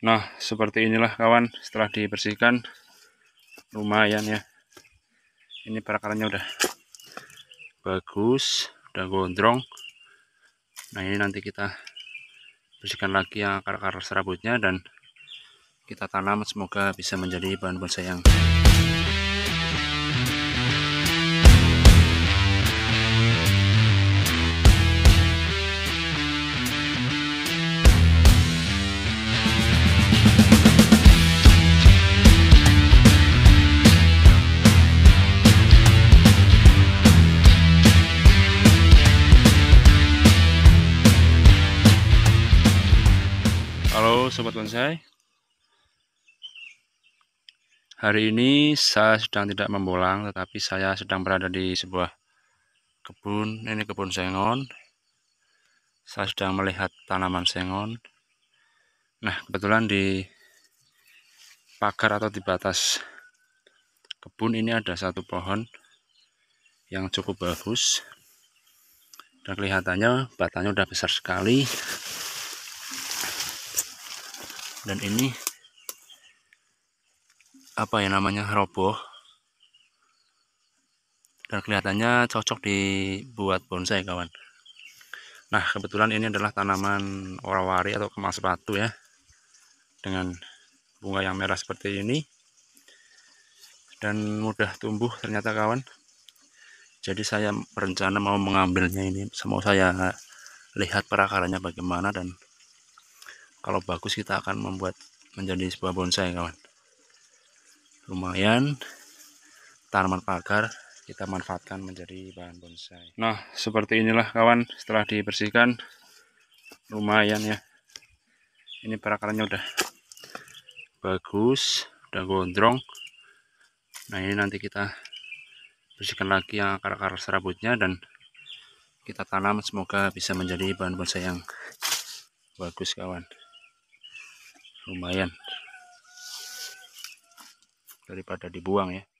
Nah, seperti inilah kawan setelah dibersihkan. Lumayan ya. Ini perakarannya udah bagus, udah gondrong. Nah, ini nanti kita bersihkan lagi yang akar-akar serabutnya dan kita tanam semoga bisa menjadi bahan bonsai yang Sobat Bonsai Hari ini saya sedang tidak membolang Tetapi saya sedang berada di sebuah kebun Ini kebun sengon Saya sedang melihat tanaman sengon Nah kebetulan di pagar atau di batas kebun ini ada satu pohon Yang cukup bagus Dan kelihatannya batangnya sudah besar sekali dan ini apa ya namanya roboh dan kelihatannya cocok dibuat bonsai kawan nah kebetulan ini adalah tanaman orawari atau kemas batu ya dengan bunga yang merah seperti ini dan mudah tumbuh ternyata kawan jadi saya berencana mau mengambilnya ini semua saya lihat perakarannya bagaimana dan kalau bagus kita akan membuat menjadi sebuah bonsai kawan lumayan tanaman pagar kita manfaatkan menjadi bahan bonsai nah seperti inilah kawan setelah dibersihkan lumayan ya ini perakarannya udah bagus udah gondrong nah ini nanti kita bersihkan lagi yang akar-akar serabutnya dan kita tanam semoga bisa menjadi bahan bonsai yang bagus kawan lumayan daripada dibuang ya